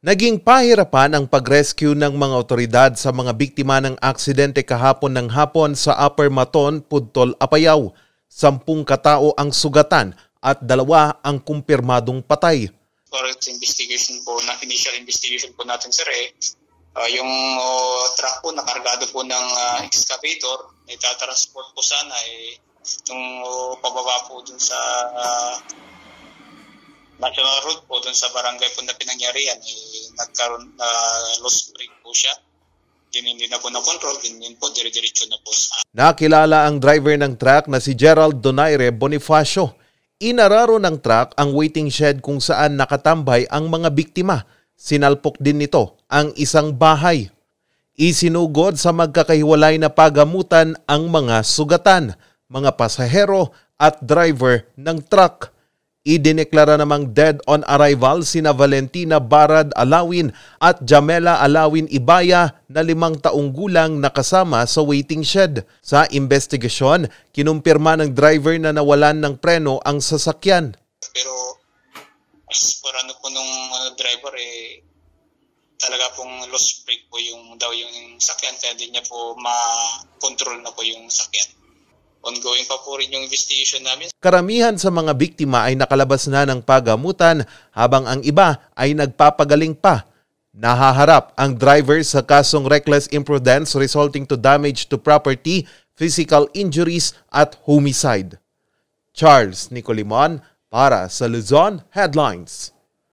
Naging pahirapan ang pag-rescue ng mga otoridad sa mga biktima ng aksidente kahapon ng hapon sa Upper Maton, Pudtol, Apayaw. Sampung katao ang sugatan at dalawa ang kumpirmadong patay. Current investigation po, na initial investigation po natin sir eh, uh, yung uh, truck po nakargado po ng uh, excavator, itatransport po sana eh, yung uh, oh, pababa po dun sa uh, National Road po dun sa barangay po na pinangyarihan, eh, nagkaroon na uh, lost break po siya. Din hindi na po na-control, din po, dire-diretso na po. Nakilala ang driver ng truck na si Gerald Donaire Bonifacio. Inararo ng truck ang waiting shed kung saan nakatambay ang mga biktima. Sinalpok din nito ang isang bahay. Isinugod sa magkakahiwalay na pagamutan ang mga sugatan, mga pasahero at driver ng truck Idineklara namang dead on arrival sina Valentina Barad Alawin at Jamela Alawin Ibaya na limang taong gulang nakasama sa waiting shed. Sa investigasyon, kinumpirma ng driver na nawalan ng preno ang sasakyan. Pero as for ano po nung uh, driver eh, talaga pong loss brake po yung daw yung sasakyan kaya hindi niya po ma-control na po yung sasakyan. Ongoing pa po rin yung investigation namin. Karamihan sa mga biktima ay nakalabas na ng pagamutan habang ang iba ay nagpapagaling pa. Nahaharap ang driver sa kasong reckless imprudence resulting to damage to property, physical injuries at homicide. Charles Nicolimon para sa Luzon Headlines.